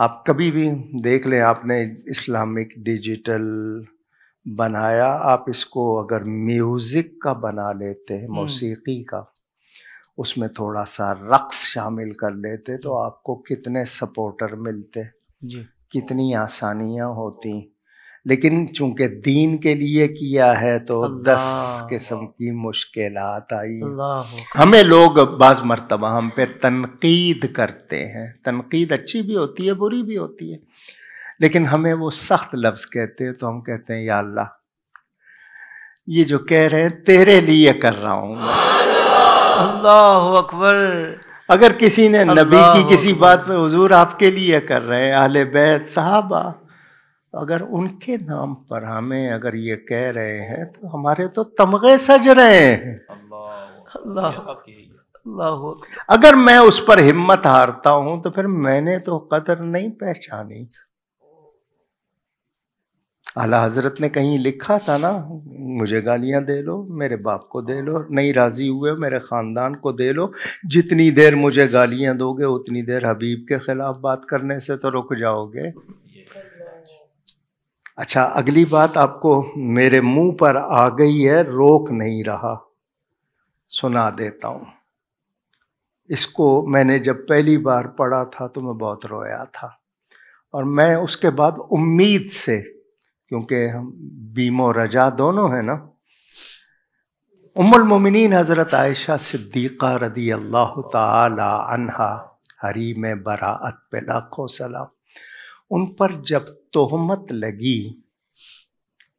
आप कभी भी देख लें आपने इस्लामिक डिजिटल बनाया आप इसको अगर म्यूज़िक का बना लेते हैं हम्म। मौसीकी का उसमें थोड़ा सा रक्स शामिल कर लेते तो आपको कितने सपोर्टर मिलते जी कितनी आसानियाँ होती लेकिन चूंकि दीन के लिए किया है तो दस किस्म की मुश्किल आई हमें लोग बाज मरतबा हम पे तनकीद करते हैं तनकीद अच्छी भी होती है बुरी भी होती है लेकिन हमें वो सख्त लफ्ज़ कहते हैं तो हम कहते हैं या अल्लाह ये जो कह रहे हैं तेरे लिए कर रहा हूँ अल्लाह अकबर अगर किसी ने नबी की किसी बात पे हुजूर आपके लिए कर रहे हैं आले बैत साहबा अगर उनके नाम पर हमें अगर ये कह रहे हैं तो हमारे तो तमगे सज रहे हैं अल्लाह अल्लाह अगर मैं उस पर हिम्मत हारता हूं तो फिर मैंने तो कदर नहीं पहचानी आला हजरत ने कहीं लिखा था ना मुझे गालियां दे लो मेरे बाप को दे लो नहीं राज़ी हुए मेरे ख़ानदान को दे लो जितनी देर मुझे गालियां दोगे उतनी देर हबीब के ख़िलाफ़ बात करने से तो रुक जाओगे अच्छा अगली बात आपको मेरे मुंह पर आ गई है रोक नहीं रहा सुना देता हूँ इसको मैंने जब पहली बार पढ़ा था तो मैं बहुत रोया था और मैं उसके बाद उम्मीद से क्योंकि हम बीमो रजा दोनों हैं ना उमल मोमिन हज़रत आयशा सिद्दीक़ा रदी अल्लाह तरी हरी में बरात पे लाखों सलाम उन पर जब तोहमत लगी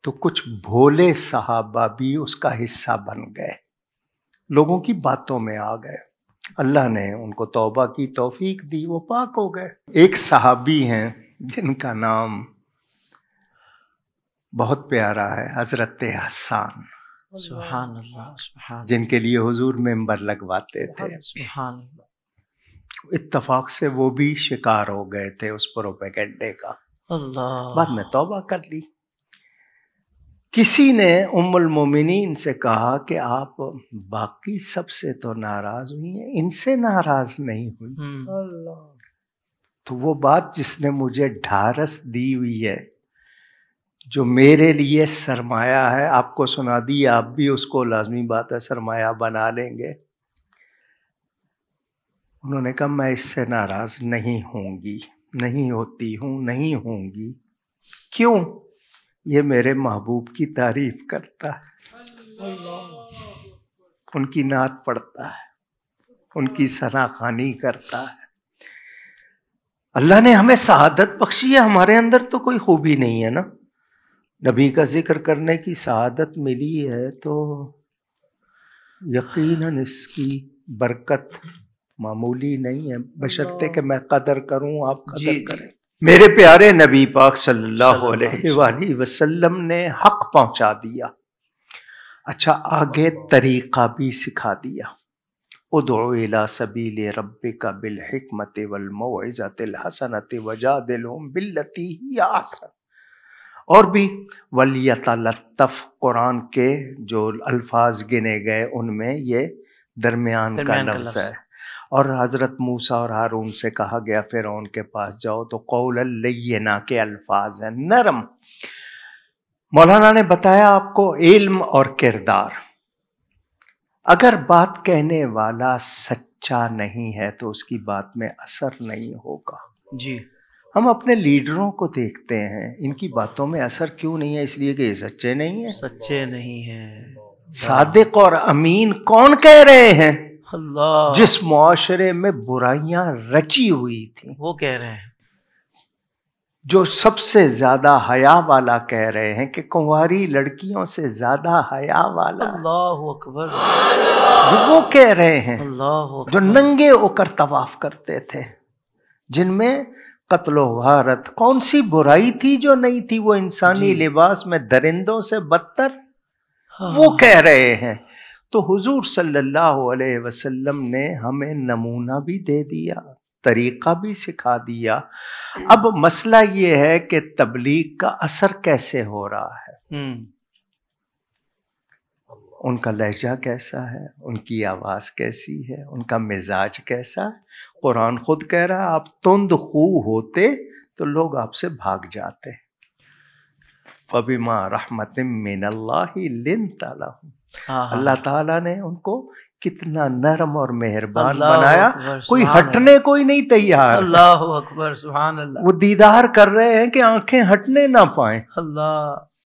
तो कुछ भोले साहबा भी उसका हिस्सा बन गए लोगों की बातों में आ गए अल्लाह ने उनको तौबा की तौफीक दी वो पाक हो गए एक साहबी हैं जिनका नाम बहुत प्यारा है हजरत हसान सुहान जिनके लिए हुजूर मेंबर लगवाते थे इत्तफाक से वो भी शिकार हो गए थे उस प्रोपेगेंडे का बाद में तौबा कर ली किसी ने उम्मुल मोमिनीन से कहा कि आप बाकी सबसे तो नाराज हुई हैं इनसे नाराज नहीं हुई हम्म। तो वो बात जिसने मुझे ढारस दी हुई है जो मेरे लिए सरमाया है आपको सुना दी आप भी उसको लाजमी बात है सरमाया बना लेंगे उन्होंने कहा मैं इससे नाराज नहीं होंगी नहीं होती हूँ नहीं होंगी क्यों ये मेरे महबूब की तारीफ करता है उनकी नात पढ़ता है उनकी सनाखानी करता है अल्लाह ने हमें शहादत बख्शी है हमारे अंदर तो कोई खूबी नहीं है ना नबी का जिक्र करने की शहादत मिली है तो यकीनन इसकी बरकत मामूली नहीं है बशर्ते हाँ। कि मैं कदर करूं आप कदर जी, करें मेरे प्यारे नबी पाक सल्लल्लाहु अलैहि वसल्लम ने हक पहुंचा दिया अच्छा आगे तरीका भी सिखा दिया उदला सबील रब का बिलहमत वलमोज़ल वजा दिलुम बिल्लती और भी वलियतलतफ़ कुरान के जो अल्फाज गिने गए उनमें ये दरमियान का लफ्ज़ है और हज़रत मूसा और हारून से कहा गया फिर उनके पास जाओ तो कौल ना के अल्फाज हैं नरम मौलाना ने बताया आपको इल्म और किरदार अगर बात कहने वाला सच्चा नहीं है तो उसकी बात में असर नहीं होगा जी हम अपने लीडरों को देखते हैं इनकी बातों में असर क्यों नहीं है इसलिए कि ये सच्चे नहीं है सच्चे नहीं है सादिक और अमीन कौन कह रहे हैं अल्लाह जिस मुआरे में बुराइयां रची हुई थी वो कह रहे हैं जो सबसे ज्यादा हया वाला कह रहे हैं कि कुंवारी लड़कियों से ज्यादा हया वाला अल्लाह अकबर वो कह रहे हैं अल्लाह जो नंगे होकर तवाफ करते थे जिनमें कत्लो भारत कौन सी बुराई थी जो नहीं थी वो इंसानी लिबास में दरिंदों से बदतर हाँ। वो कह रहे हैं तो हुजूर सल्लल्लाहु अलैहि वसल्लम ने हमें नमूना भी दे दिया तरीका भी सिखा दिया अब मसला ये है कि तबलीग का असर कैसे हो रहा है हम्म। उनका लहजा कैसा है उनकी आवाज़ कैसी है उनका मिजाज कैसा है कुरान खुद कह रहा है आप तुंद खू होते तो लोग आपसे भाग जाते फबीमा रहमत मिनल्ला लिन तला हूँ अल्लाह ताला ने उनको कितना नरम और मेहरबान बनाया कोई हटने को ही नहीं तैयार अल्लाह अकबर सुबहान अल्लाह वो दीदार कर रहे हैं कि आंखें हटने ना पाए अल्लाह